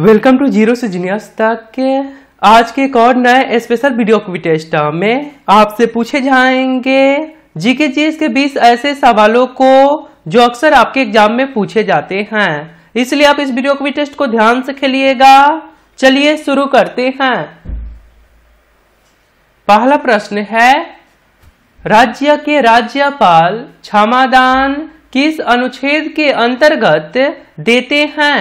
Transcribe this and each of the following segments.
welcome to zero से genius तक के आज के एक और नए स्पेशल वीडियो की टेस्ट में आपसे पूछे जाएंगे जीके जीएस के 20 ऐसे सवालों को जो अक्सर आपके एग्जाम में पूछे जाते हैं इसलिए आप इस वीडियो की टेस्ट को ध्यान से खेलिएगा चलिए शुरू करते हैं पहला प्रश्न है राज्य के राज्यपाल क्षमादान किस अनुच्छेद के अंतर्गत देते हैं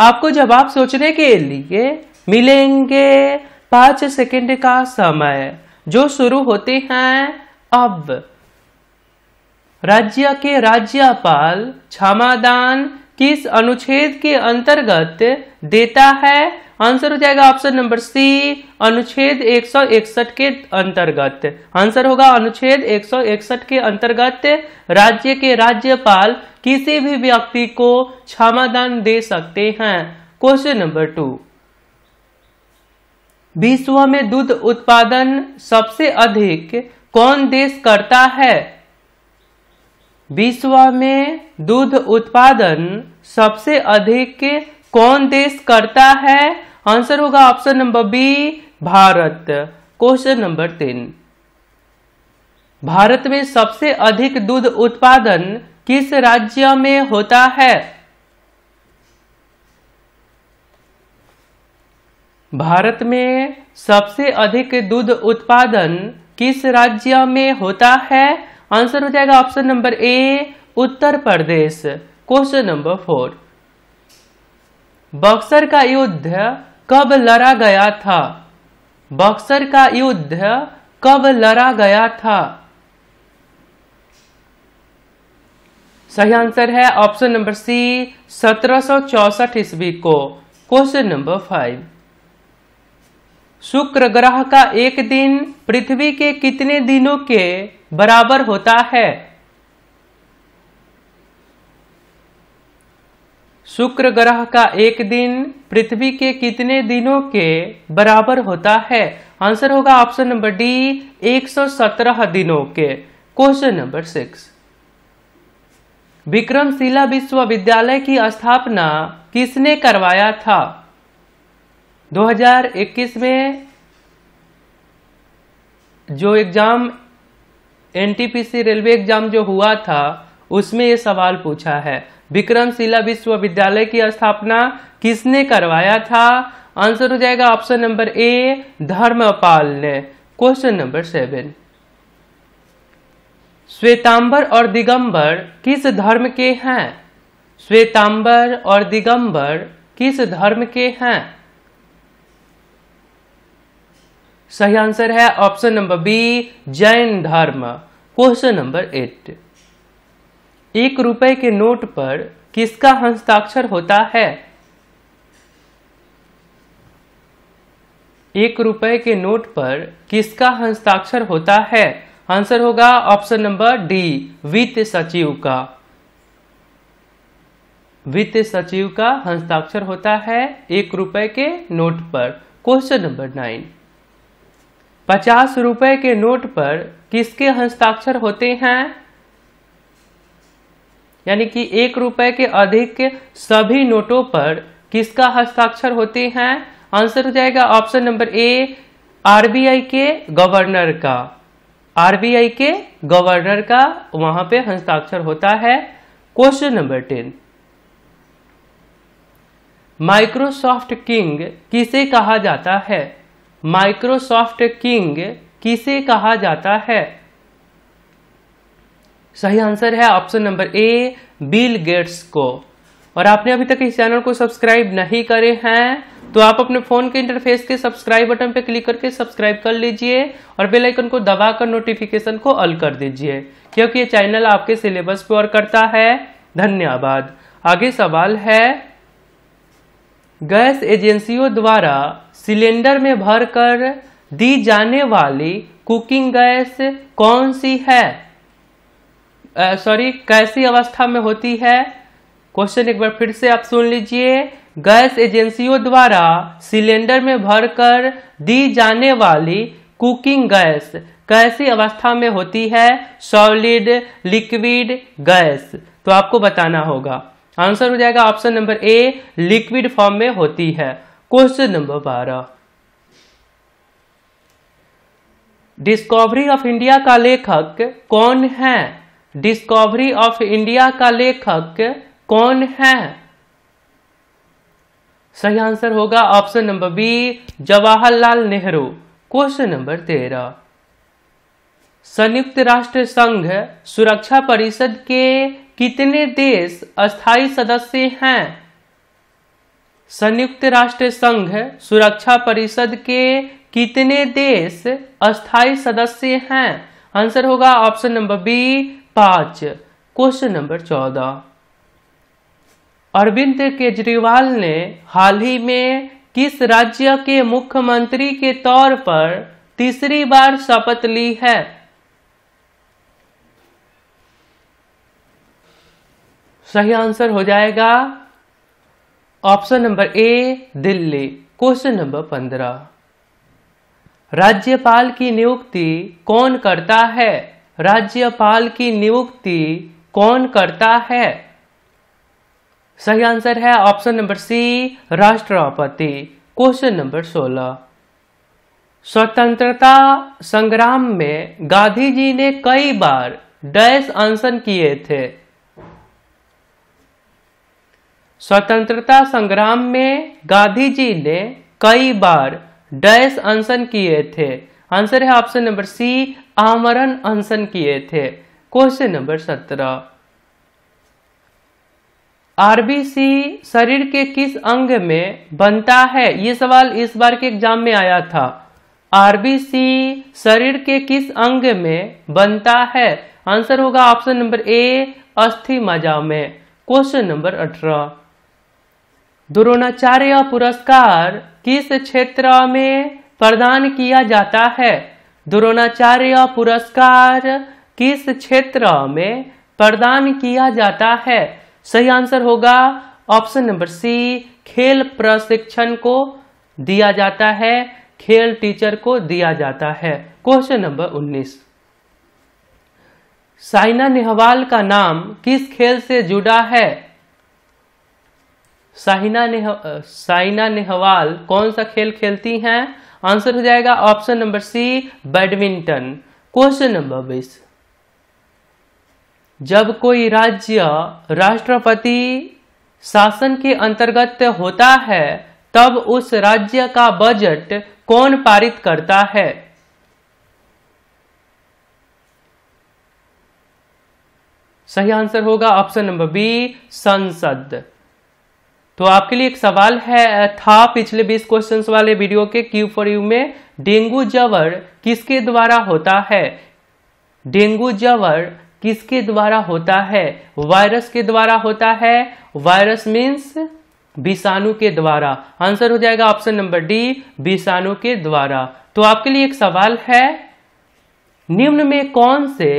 आपको जवाब सोचने के लिए मिलेंगे पांच सेकंड का समय जो शुरू होते हैं अब राज्य के राज्यपाल क्षमादान किस अनुच्छेद के अंतर्गत देता है आंसर हो जाएगा ऑप्शन नंबर सी अनुच्छेद 161 के अंतर्गत आंसर होगा अनुच्छेद 161 के अंतर्गत राज्य के राज्यपाल किसी भी व्यक्ति को क्षमादान दे सकते हैं क्वेश्चन नंबर टू विश्व में दूध उत्पादन सबसे अधिक कौन देश करता है विश्व में दूध उत्पादन सबसे अधिक कौन देश करता है आंसर होगा option number B Bharat question number तीन भारत में सबसे अधिक दूध उत्पादन किस राज्य में होता है भारत में सबसे अधिक दूध उत्पादन किस राज्य में होता है आंसर हो जाएगा option number A Uttar Pradesh question number four Buxar का युद्ध कब लड़ा गया था बक्सर का युद्ध कब लड़ा गया था सही आंसर है ऑप्शन नंबर सी सत्रह ईस्वी को क्वेश्चन नंबर फाइव शुक्र ग्रह का एक दिन पृथ्वी के कितने दिनों के बराबर होता है शुक्र ग्रह का एक दिन पृथ्वी के कितने दिनों के बराबर होता है आंसर होगा ऑप्शन नंबर डी 117 दिनों के क्वेश्चन नंबर सिक्स विक्रमशिला विश्वविद्यालय की स्थापना किसने करवाया था 2021 में जो एग्जाम एनटीपीसी रेलवे एग्जाम जो हुआ था उसमें ये सवाल पूछा है विक्रमशिला विश्वविद्यालय की स्थापना किसने करवाया था आंसर हो जाएगा ऑप्शन नंबर ए धर्मपाल ने क्वेश्चन नंबर सेवन श्वेतांबर और दिगंबर किस धर्म के हैं श्वेतांबर और दिगंबर किस धर्म के हैं सही आंसर है ऑप्शन नंबर बी जैन धर्म क्वेश्चन नंबर एट एक रुपए के नोट पर किसका हस्ताक्षर होता है एक रुपए के नोट पर किसका हस्ताक्षर होता है आंसर होगा ऑप्शन नंबर डी वित्त सचिव का वित्त सचिव का हस्ताक्षर होता है एक रुपए के नोट पर क्वेश्चन नंबर नाइन पचास रुपए के नोट पर किसके हस्ताक्षर होते हैं यानी कि एक रुपए के अधिक सभी नोटों पर किसका हस्ताक्षर होते हैं आंसर हो जाएगा ऑप्शन नंबर ए आरबीआई के गवर्नर का आरबीआई के गवर्नर का वहां पे हस्ताक्षर होता है question number ten Microsoft king किसे कहा जाता है माइक्रोसॉफ्ट किंग किसे कहा जाता है सही आंसर है option number A Bill Gates को और आपने अभी तक इस चैनल को सब्सक्राइब नहीं करे हैं तो आप अपने फोन के इंटरफेस के सब्सक्राइब बटन पर क्लिक करके सब्सक्राइब कर लीजिए और बेल आइकन को दबाकर नोटिफिकेशन को ऑल कर दीजिए क्योंकि ये चैनल आपके सिलेबस पर और करता है धन्यवाद आगे सवाल है गैस एजेंसियों द्वारा सिलेंडर में भरकर दी जाने वाली कुकिंग गैस कौन सी है सॉरी कैसी अवस्था में होती है क्वेश्चन एक बार फिर से आप सुन लीजिए गैस एजेंसियों द्वारा सिलेंडर में भरकर दी जाने वाली कुकिंग गैस कैसी अवस्था में होती है सॉलिड लिक्विड गैस तो आपको बताना होगा आंसर हो जाएगा option number A liquid form में होती है क्वेश्चन नंबर बारह डिस्कवरी ऑफ इंडिया का लेखक कौन है डिस्कवरी ऑफ इंडिया का लेखक कौन है सही आंसर होगा option number B Jawaharlal Nehru question number तेरह संयुक्त राष्ट्र संघ सुरक्षा परिषद के कितने देश अस्थायी सदस्य हैं संयुक्त राष्ट्र संघ सुरक्षा परिषद के कितने देश अस्थायी सदस्य हैं आंसर होगा ऑप्शन नंबर बी पाँच क्वेश्चन नंबर चौदह अरविंद केजरीवाल ने हाल ही में किस राज्य के मुख्यमंत्री के तौर पर तीसरी बार शपथ ली है सही आंसर हो जाएगा option number A Delhi question number पंद्रह राज्यपाल की नियुक्ति कौन करता है राज्यपाल की नियुक्ति कौन करता है सही आंसर है ऑप्शन नंबर सी राष्ट्रपति क्वेश्चन नंबर सोलह स्वतंत्रता संग्राम में गांधी जी ने कई बार डैश आंसन किए थे स्वतंत्रता संग्राम में गांधी जी ने कई बार डैश आंसन किए थे आंसर है ऑप्शन नंबर सी आमरण अनशन किए थे क्वेश्चन नंबर सत्रह आरबीसी शरीर के किस अंग में बनता है ये सवाल इस बार के एग्जाम में आया था आरबीसी शरीर के किस अंग में बनता है आंसर होगा ऑप्शन नंबर ए अस्थि मजा में क्वेश्चन नंबर अठारह द्रोणाचार्य पुरस्कार किस क्षेत्र में प्रदान किया जाता है द्रोणाचार्य पुरस्कार किस क्षेत्र में प्रदान किया जाता है सही आंसर होगा ऑप्शन नंबर सी खेल प्रशिक्षण को दिया जाता है खेल टीचर को दिया जाता है क्वेश्चन नंबर 19 साइना नेहवाल का नाम किस खेल से जुड़ा है साइना नेह साइना नेहवाल कौन सा खेल खेलती हैं आंसर हो जाएगा option number C badminton question number बीस जब कोई राज्य राष्ट्रपति शासन के अंतर्गत होता है तब उस राज्य का बजट कौन पारित करता है सही आंसर होगा ऑप्शन नंबर बी संसद तो आपके लिए एक सवाल है था पिछले 20 क्वेश्चंस वाले वीडियो के क्यू फॉर यू में डेंगू जवर किसके द्वारा होता है डेंगू जवर किसके द्वारा होता है वायरस के द्वारा होता है वायरस मीन्स विषाणु के द्वारा आंसर हो जाएगा ऑप्शन नंबर डी विषाणु के द्वारा तो आपके लिए एक सवाल है निम्न में कौन से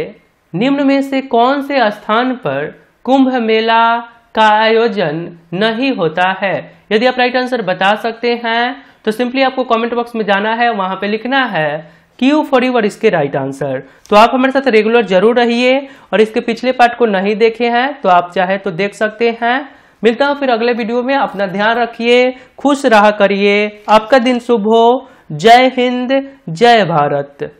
निम्न में से कौन से स्थान पर कुंभ मेला का आयोजन नहीं होता है यदि आप राइट आंसर बता सकते हैं तो सिंपली आपको कमेंट बॉक्स में जाना है वहां पे लिखना है क्यू फॉर यूर इसके राइट आंसर तो आप हमारे साथ रेगुलर जरूर रहिए और इसके पिछले पार्ट को नहीं देखे हैं तो आप चाहे तो देख सकते हैं मिलता हूं फिर अगले वीडियो में अपना ध्यान रखिए खुश रहा करिए आपका दिन शुभ हो जय हिंद जय भारत